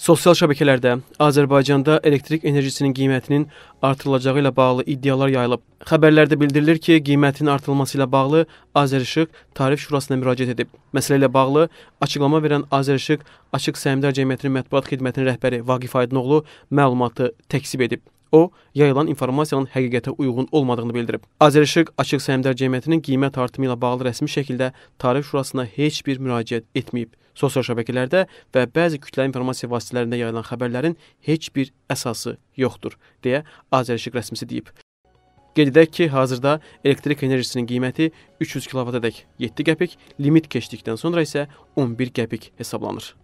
Sosial şəbəkələrdə Azərbaycanda elektrik enerjisinin qiymətinin artırılacağı ilə bağlı iddialar yayılıb. Xəbərlərdə bildirilir ki, qiymətin artırılması ilə bağlı Azərişıq Tarif Şurasına müraciət edib. Məsələ ilə bağlı açıqlama verən Azərişıq Açıq Səhmdar Cəmiyyətinin mətbuat xidmətinin rəhbəri Vaqif Aydınoğlu məlumatı təkzib edib. O, yayılan informasiyanın həqiqətə uyğun olmadığını bildirib. Azərişıq Açıq Səhmdar Cəmiyyətinin qiymət artımı ilə bağlı rəsmi şəkildə Tarif Şurasına heç bir müraciət etməyib. Sosial şəbəkələrdə və bəzi kütləvi informasiya vasitələrində yayılan xəbərlərin heç bir əsası yoxdur, deyə Azərişıq rəsmisi deyib. Qeyd edək ki, hazırda elektrik enerjisinin qiyməti 300 kilovata dək 7 qəpik, limit keçdikdən sonra isə 11 qəpik hesablanır.